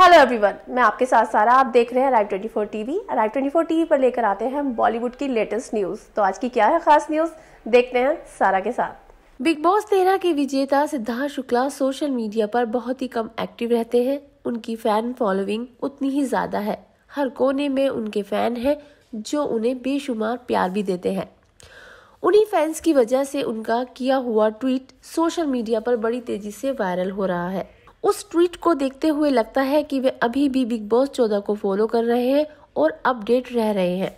hello everyone मैं आपके साथ सारा आप देख रहे हैं अराइव 24 टीवी अराइव 24 टीवी पर लेकर आते हैं हम बॉलीवुड की लेटेस्ट न्यूज तो आज की क्या है खास न्यूज देखते हैं सारा के साथ बिग बॉस तेरह के विजेता सिद्धार्थ शुक्ला सोशल मीडिया पर बहुत ही कम एक्टिव रहते हैं उनकी फैन फॉलोइंग उतनी ही ज्यादा है हर कोने में उनके फैन हैं जो उन्हें बेशुमार प्यार भी देते हैं उन्हीं फैंस की वजह से उनका किया हुआ ट्वीट सोशल मीडिया पर बड़ी तेजी से वायरल हो रहा है उस ट्वीट को देखते हुए लगता है कि वे अभी भी बिग बॉस चौदह को फॉलो कर रहे हैं और अपडेट रह रहे हैं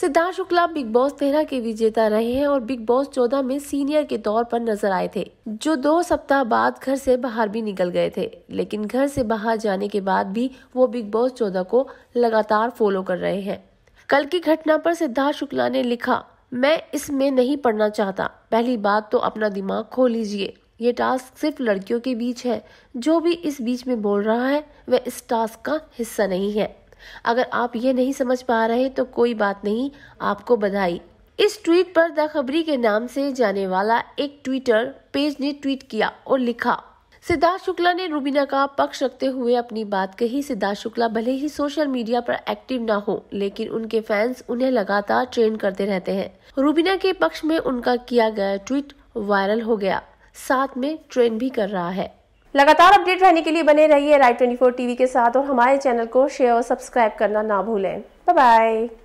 सिद्धार्थ शुक्ला बिग बॉस तेरह के विजेता रहे हैं और बिग बॉस चौदह में सीनियर के तौर पर नजर आए थे जो दो सप्ताह बाद घर से बाहर भी निकल गए थे लेकिन घर से बाहर जाने के बाद भी वो बिग बॉस चौदह को लगातार फॉलो कर रहे हैं कल की घटना पर सिद्धार्थ शुक्ला ने लिखा मैं इसमें नहीं पढ़ना चाहता पहली बात तो अपना दिमाग खो लीजिए ये टास्क सिर्फ लड़कियों के बीच है जो भी इस बीच में बोल रहा है वह इस टास्क का हिस्सा नहीं है अगर आप ये नहीं समझ पा रहे तो कोई बात नहीं आपको बधाई इस ट्वीट पर द खबरी के नाम से जाने वाला एक ट्विटर पेज ने ट्वीट किया और लिखा सिद्धार्थ शुक्ला ने रूबीना का पक्ष रखते हुए अपनी बात कही सिद्धार्थ शुक्ला भले ही सोशल मीडिया पर एक्टिव ना हो लेकिन उनके फैंस उन्हें लगातार ट्रेन करते रहते हैं रूबीना के पक्ष में उनका किया गया ट्वीट वायरल हो गया साथ में ट्रेन भी कर रहा है लगातार अपडेट रहने के लिए बने रहिए राइट ट्वेंटी फोर टीवी के साथ और हमारे चैनल को शेयर और सब्सक्राइब करना ना भूलें बाय